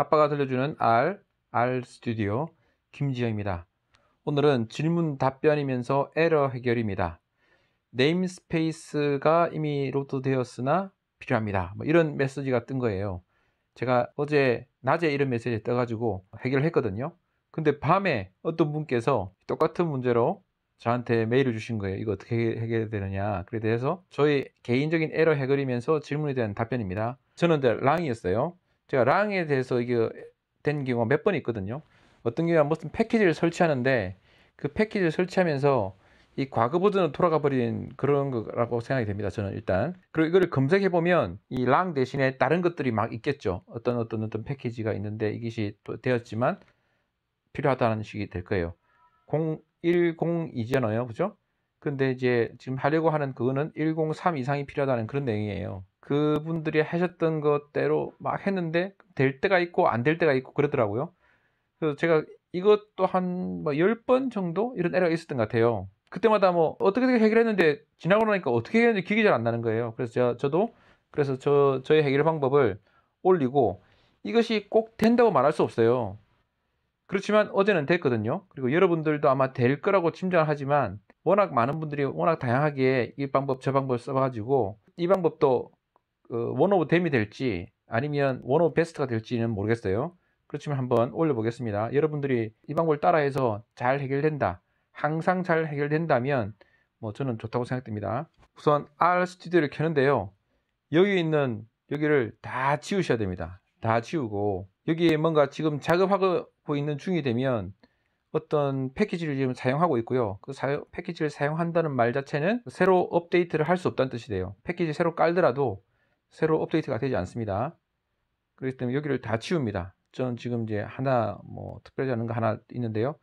아빠가 들려주는 R, R 스튜디오 김지영입니다. 오늘은 질문 답변이면서 에러 해결입니다. 네임스페이스가 이미 로드되었으나 필요합니다. 뭐 이런 메시지가 뜬 거예요. 제가 어제 낮에 이런 메시지 떠가지고 해결을 했거든요. 근데 밤에 어떤 분께서 똑같은 문제로 저한테 메일을 주신 거예요. 이거 어떻게 해결되느냐. 그에 대해서 저희 개인적인 에러 해결이면서 질문에 대한 답변입니다. 저는 랑이었어요. 제가 랑에 대해서 이게 된 경우가 몇 번 있거든요. 어떤 경우가 무슨 패키지를 설치하는데 그 패키지를 설치하면서 이 과거 버전으로 돌아가 버린 그런 거라고 생각이 됩니다. 저는 일단 그리고 이거를 검색해 보면 이 랑 대신에 다른 것들이 막 있겠죠. 어떤 어떤 어떤 패키지가 있는데 이것이 또 되었지만 필요하다는 식이 될 거예요. 0 1 0이잖아요 그죠? 근데 이제 지금 하려고 하는 그거는 103 이상이 필요하다는 그런 내용이에요. 그분들이 하셨던 것대로 막 했는데 될 때가 있고 안 될 때가 있고 그러더라고요. 그래서 제가 이것도 한뭐 10번 정도 이런 에러가 있었던 것 같아요. 그때마다 뭐 어떻게 해결했는데 지나고 나니까 어떻게 해결했는지 기억이 잘 안 나는 거예요. 그래서 제가, 저도 그래서 저, 저의 해결 방법을 올리고 이것이 꼭 된다고 말할 수 없어요. 그렇지만 어제는 됐거든요. 그리고 여러분들도 아마 될 거라고 짐작하지만 워낙 많은 분들이 워낙 다양하게 이 방법 저 방법 써가지고 이 방법도 원 오브 댐이 될지 아니면 원 오브 베스트가 될지는 모르겠어요. 그렇지만 한번 올려보겠습니다. 여러분들이 이 방법을 따라해서 잘 해결된다. 항상 잘 해결된다면 뭐 저는 좋다고 생각됩니다. 우선 R 스튜디오를 켜는데요. 여기 있는 여기를 다 지우셔야 됩니다. 다 지우고 여기에 뭔가 지금 작업하고 있는 중이 되면 어떤 패키지를 지금 사용하고 있고요. 그 사용, 패키지를 사용한다는 말 자체는 새로 업데이트를 할 수 없다는 뜻이 돼요. 패키지 새로 깔더라도 새로 업데이트가 되지 않습니다. 그렇기 때문에 여기를 다 치웁니다. 저는 지금 이제 하나 뭐특별히하는거 하나 있는데요.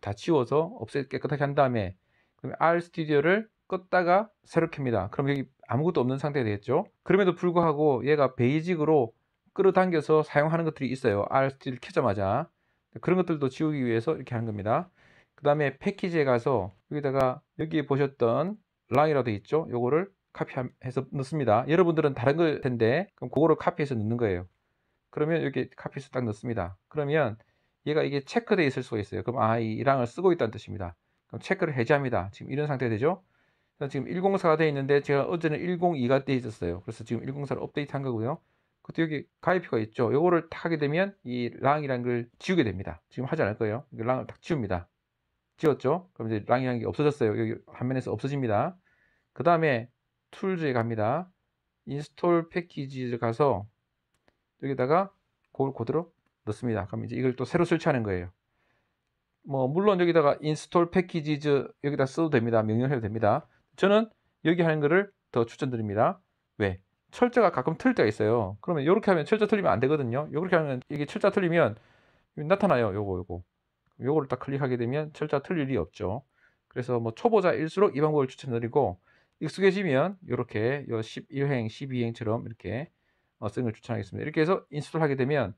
다 치워서 없애 깨끗하게 한 다음에 그럼 R 스튜디오를 껐다가 새로 켭니다. 그럼 여기 아무것도 없는 상태가 되겠죠. 그럼에도 불구하고 얘가 베이직으로 끌어당겨서 사용하는 것들이 있어요. R 스튜디오를 켜자마자 그런 것들도 지우기 위해서 이렇게 하는 겁니다. 그 다음에 패키지에 가서 여기다가 여기 보셨던 랑이라도 있죠. 요거를 카피해서 넣습니다. 여러분들은 다른 걸 텐데 그럼 그거를 카피해서 넣는 거예요. 그러면 이렇게 카피해서 딱 넣습니다. 그러면 얘가 이게 체크되어 있을 수가 있어요. 그럼 아, 이 랑을 쓰고 있다는 뜻입니다. 그럼 체크를 해제합니다. 지금 이런 상태 되죠? 지금 104가 되어 있는데 제가 어제는 102가 되어 있었어요. 그래서 지금 104를 업데이트한 거고요. 그것도 여기 가입표가 있죠. 요거를 탁 하게 되면 이 랑이라는 걸 지우게 됩니다. 지금 하지 않을 거예요. 이 랑을 탁 지웁니다. 지웠죠? 그럼 이제 랑이라는 게 없어졌어요. 여기 화면에서 없어집니다. 그 다음에 툴즈에 갑니다. 인스톨 패키지를 가서 여기다가 그걸 그대로 넣습니다. 그럼 이제 이걸 또 새로 설치하는 거예요. 뭐 물론 여기다가 인스톨 패키지즈 여기다 써도 됩니다. 명령 해도 됩니다. 저는 여기 하는 거를 더 추천드립니다. 왜? 철자가 가끔 틀 때가 있어요. 그러면 이렇게 하면 철자 틀리면 안 되거든요. 이렇게 하면 이게 철자 틀리면 나타나요. 요거 요거. 요거를 딱 클릭하게 되면 철자 틀릴 일이 없죠. 그래서 뭐 초보자일수록 이 방법을 추천드리고 익숙해지면 이렇게 요 11행, 12행처럼 이렇게 어, 쓰는 걸 추천하겠습니다. 이렇게 해서 인스톨 하게 되면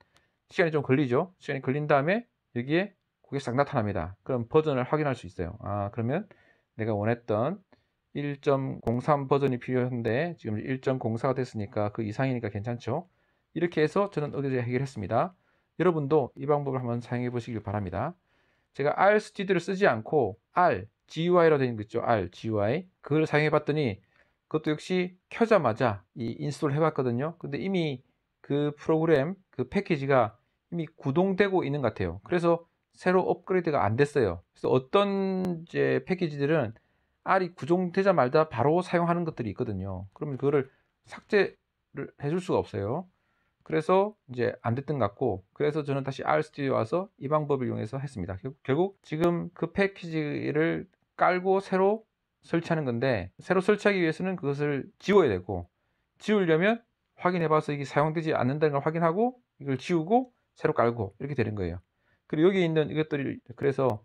시간이 좀 걸리죠. 시간이 걸린 다음에 여기에 그게 싹 나타납니다. 그럼 버전을 확인할 수 있어요. 아 그러면 내가 원했던 1.03 버전이 필요한데 지금 1.04가 됐으니까 그 이상이니까 괜찮죠. 이렇게 해서 저는 어제 해결했습니다. 여러분도 이 방법을 한번 사용해 보시길 바랍니다. 제가 R 스튜디오를 쓰지 않고 R GUI로 되어 는거 있죠. R, GUI. 그걸 사용해 봤더니 그것도 역시 켜자마자 이 인스톨 해 봤거든요. 근데 이미 그 프로그램, 그 패키지가 이미 구동되고 있는 것 같아요. 그래서 새로 업그레이드가 안 됐어요. 그래서 어떤 이제 패키지들은 R이 구동되자마자 바로 사용하는 것들이 있거든요. 그러면 그거를 삭제를 해줄 수가 없어요. 그래서 이제 안 됐던 것 같고 그래서 저는 다시 R 스튜디오 와서 이 방법을 이용해서 했습니다. 결국 지금 그 패키지를 깔고 새로 설치하는 건데 새로 설치하기 위해서는 그것을 지워야 되고 지우려면 확인해봐서 이게 사용되지 않는다는 걸 확인하고 이걸 지우고 새로 깔고 이렇게 되는 거예요. 그리고 여기 있는 이것들이 그래서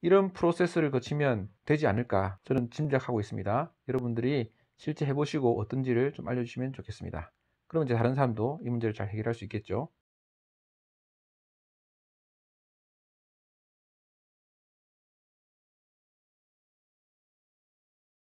이런 프로세스를 거치면 되지 않을까 저는 짐작하고 있습니다. 여러분들이 실제 해보시고 어떤지를 좀 알려주시면 좋겠습니다. 그러면 이제 다른 사람도 이 문제를 잘 해결할 수 있겠죠.